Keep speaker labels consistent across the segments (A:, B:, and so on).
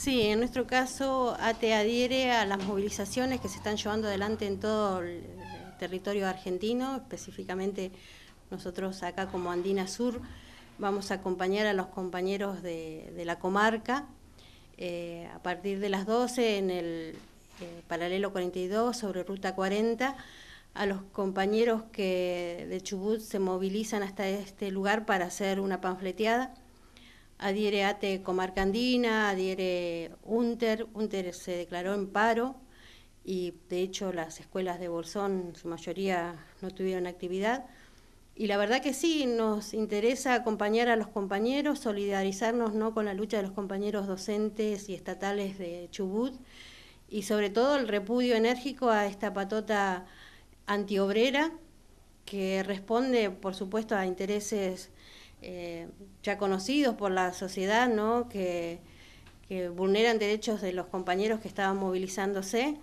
A: Sí, en nuestro caso ATE adhiere a las movilizaciones que se están llevando adelante en todo el territorio argentino, específicamente nosotros acá como Andina Sur vamos a acompañar a los compañeros de, la comarca eh, a partir de las 12 en el eh, paralelo 42 sobre ruta 40 a los compañeros que de Chubut se movilizan hasta este lugar para hacer una panfleteada adhiere ATE Comarcandina, adhiere UNTER, UNTER se declaró en paro y de hecho las escuelas de Bolsón, su mayoría, no tuvieron actividad. Y la verdad que sí, nos interesa acompañar a los compañeros, solidarizarnos ¿no? con la lucha de los compañeros docentes y estatales de Chubut y sobre todo el repudio enérgico a esta patota antiobrera que responde, por supuesto, a intereses eh, ya conocidos por la sociedad, ¿no? Que, vulneran derechos de los compañeros que estaban movilizándose.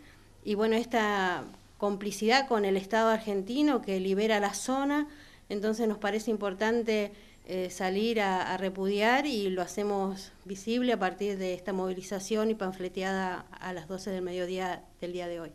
A: Y bueno, esta complicidad con el Estado argentino que libera la zona, entonces nos parece importante eh, salir a, repudiar y lo hacemos visible a partir de esta movilización y panfleteada a las 12 del mediodía del día de hoy.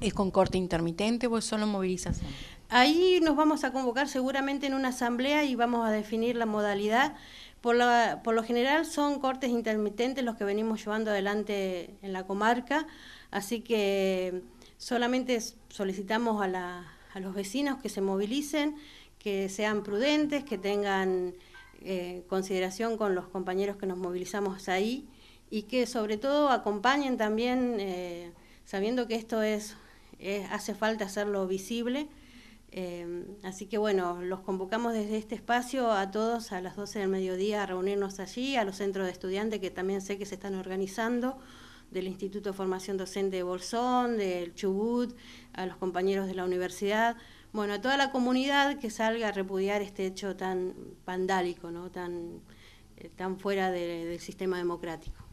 A: ¿Es con corte intermitente o es solo movilización? Ahí nos vamos a convocar seguramente en una asamblea y vamos a definir la modalidad. Por, lo general son cortes intermitentes los que venimos llevando adelante en la comarca, así que solamente solicitamos a, los vecinos que se movilicen, que sean prudentes, que tengan eh, consideración con los compañeros que nos movilizamos ahí y que sobre todo acompañen también, eh, sabiendo que esto hace falta hacerlo visible. Em, así que bueno, los convocamos desde este espacio a todos a las 12 del mediodía a reunirnos allí, a los centros de estudiantes que también sé que se están organizando, del Instituto de Formación Docente de Bolsón, del Chubut, a los compañeros de la universidad, bueno, a toda la comunidad que salga a repudiar este hecho tan pandálico ¿no? tan, eh, tan fuera del sistema democrático.